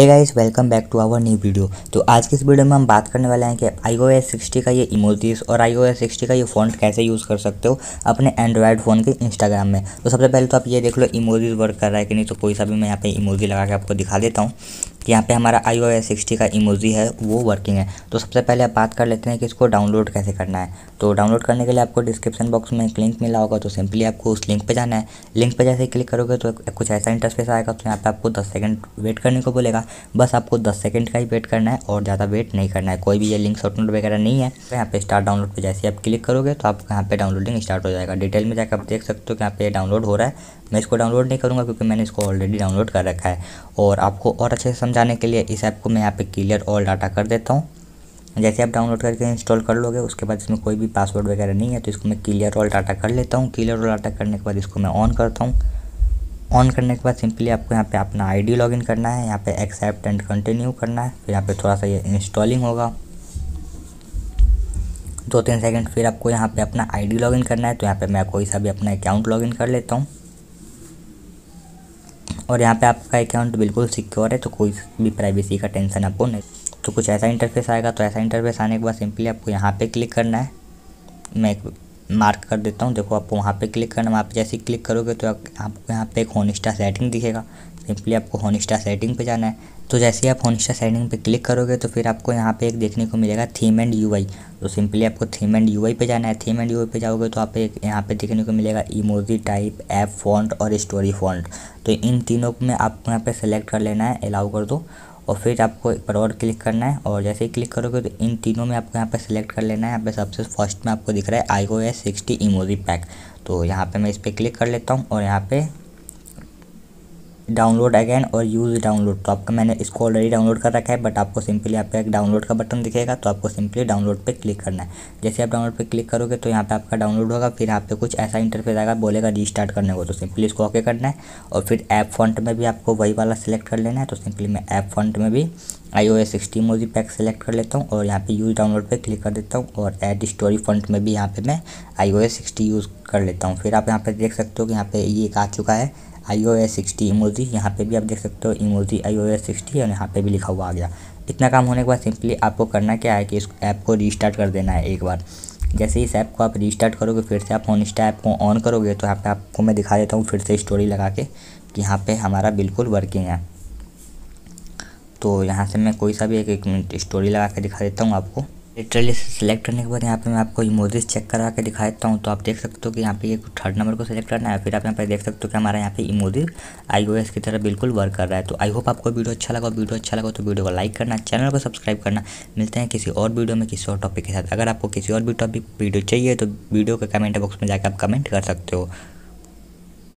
है guys welcome back to our new video तो आज की इस वीडियो में हम बात करने वाले हैं कि आई ओ एस सिक्सटी का ये इमोजीज और आई ओ एस सिक्सटी का ये फॉन्ट कैसे यूज़ कर सकते हो अपने एंड्रॉयड फ़ोन के इंस्टाग्राम में तो सबसे पहले तो आप ये देख लो इमोजीज वर्क कर रहा है कि नहीं तो कोई सा भी मैं यहाँ पे इमोजी लगा के आपको दिखा देता हूँ यहाँ पे हमारा आई ओ एस सिक्सटी का इमोजी है वो वर्किंग है तो सबसे पहले आप बात कर लेते हैं कि इसको डाउनलोड कैसे करना है तो डाउनलोड करने के लिए आपको डिस्क्रिप्शन बॉक्स में एक लिंक मिला होगा तो सिंपली आपको उस लिंक पे जाना है लिंक पे जैसे क्लिक करोगे तो कुछ ऐसा इंटरफेस आएगा तो यहाँ पे आपको दस सेकेंड वेट करने को बोलेगा बस आपको दस सेकेंड का ही वेट करना है और ज़्यादा वेट नहीं करना है कोई भी ये लिंक शॉर्टनोट वगैरह नहीं है तो यहाँ पे स्टार्ट डाउनलोड पर जैसे आप क्लिक करोगे तो आप यहाँ पे डाउनलोडिंग स्टार्ट हो जाएगा डिटेल में जाकर आप देख सकते हो कि यहाँ पे डाउनलोड हो रहा है मैं इसको डाउनलोड नहीं करूँगा क्योंकि मैंने इसको ऑलरेडी डाउनलोड कर रखा है और आपको और अच्छे से समझाने के लिए इस ऐप को मैं यहाँ पे क्लियर ऑल डाटा कर देता हूँ जैसे आप डाउनलोड करके इंस्टॉल कर लोगे उसके बाद इसमें कोई भी पासवर्ड वगैरह नहीं है तो इसको मैं क्लियर ऑल डाटा कर लेता हूँ क्लियर ऑल डाटा करने के बाद इसको मैं ऑन करता हूँ ऑन करने के बाद सिंपली आपको यहाँ पे अपना आईडी लॉगिन करना है यहाँ पे एक्सेप्ट एंड कंटिन्यू करना है फिर यहाँ पे थोड़ा सा ये इंस्टॉलिंग होगा दो तीन सेकंड फिर आपको यहाँ पे अपना आईडी लॉगिन करना है तो यहाँ पे मैं कोई सा भी अपना अकाउंट लॉगिन कर लेता हूँ और यहाँ पे आपका अकाउंट बिल्कुल सिक्योर है तो कोई भी प्राइवेसी का टेंशन आपको नहीं तो कुछ ऐसा इंटरफेस आएगा तो ऐसा इंटरफेस आने के बाद सिंपली आपको यहाँ पे क्लिक करना है मैं मार्क कर देता हूँ देखो आपको वहाँ पे क्लिक करना वहाँ पे जैसे क्लिक करोगे तो आपको यहाँ पे एक होनिस्टा सेटिंग दिखेगा सिंपली आपको होनिस्टा सेटिंग पे जाना है तो जैसे ही आप होनिस्टा सेटिंग पे क्लिक करोगे तो फिर आपको यहाँ पे एक देखने को मिलेगा थीम एंड यूआई तो सिंपली आपको थीम एंड यूआई पे जाना है थीम एंड यूआई पे जाओगे तो आप एक यहाँ पे देखने को मिलेगा इमोजी टाइप ऐप फॉन्ट और स्टोरी फॉन्ट तो इन तीनों में आपको यहाँ पर सेलेक्ट कर लेना है अलाउ कर दो और फिर आपको एक पर और क्लिक करना है और जैसे ही क्लिक करोगे तो इन तीनों में आपको यहाँ पर सिलेक्ट कर लेना है यहाँ पे सबसे फर्स्ट में आपको दिख रहा है I O S sixty emoji pack तो यहाँ पे मैं इस पर क्लिक कर लेता हूँ और यहाँ पे डाउनलोड अगेन और यूज़ डाउनलोड तो आपका मैंने इसको ऑलरेडी डाउनलोड कर रखा है बट आपको सिंपली आपका एक डाउनलोड का बटन दिखेगा तो आपको सिंपली डाउनलोड पे क्लिक करना है जैसे आप डाउनलोड पे क्लिक करोगे तो यहाँ पे आपका डाउनलोड होगा फिर यहाँ पे कुछ ऐसा इंटरफेस आएगा बोलेगा रीस्टार्ट करने को तो सिंपली इसको ओके करना है और फिर ऐप फॉन्ट में भी आपको वही वाला सिलेक्ट कर लेना है तो सिंपली मैं ऐप फॉन्ट में भी I O S sixty emoji pack select कर लेता हूँ और यहाँ पे यूज़ डाउनलोड पे क्लिक कर देता हूँ और एड स्टोरी फ्रंट में भी यहाँ पे मैं I O S sixty use कर लेता हूँ फिर आप यहाँ पे देख सकते हो कि यहाँ पे ये एक आ चुका है I O S sixty emoji यहाँ पे भी आप देख सकते हो emoji I O S sixty और यहाँ पे भी लिखा हुआ आ गया इतना काम होने के बाद सिंपली आपको करना क्या है कि इस ऐप को रिस्टार्ट कर देना है एक बार जैसे इस ऐप को आप रिस्टार्ट करोगे फिर से आप होनस्टा ऐप को ऑन करोगे तो यहाँ पे आपको मैं दिखा देता हूँ फिर से स्टोरी लगा के कि यहाँ पे हमारा बिल्कुल वर्किंग है तो यहाँ से मैं कोई सा भी एक एक मिनट स्टोरी लगा के दिखा देता हूँ आपको लिटरली सेलेक्ट करने के बाद यहाँ पे मैं आपको इमोजीज चेक करा के दिखा देता हूँ तो आप देख सकते हो कि यहाँ पे एक थर्ड नंबर को सेलेक्ट करना है फिर आप यहाँ पे देख सकते हो कि हमारा यहाँ पे इमोजीज आईओएस की तरह बिल्कुल वर्क कर रहा है तो आई होप आपको वीडियो अच्छा लगा वीडियो अच्छा लगा तो वीडियो को लाइक करना चैनल को सब्सक्राइब करना मिलते हैं किसी और वीडियो में किसी और टॉपिक के साथ अगर आपको किसी और भी टॉपिक वीडियो चाहिए तो वीडियो के कमेंट बॉक्स में जाकर आप कमेंट कर सकते हो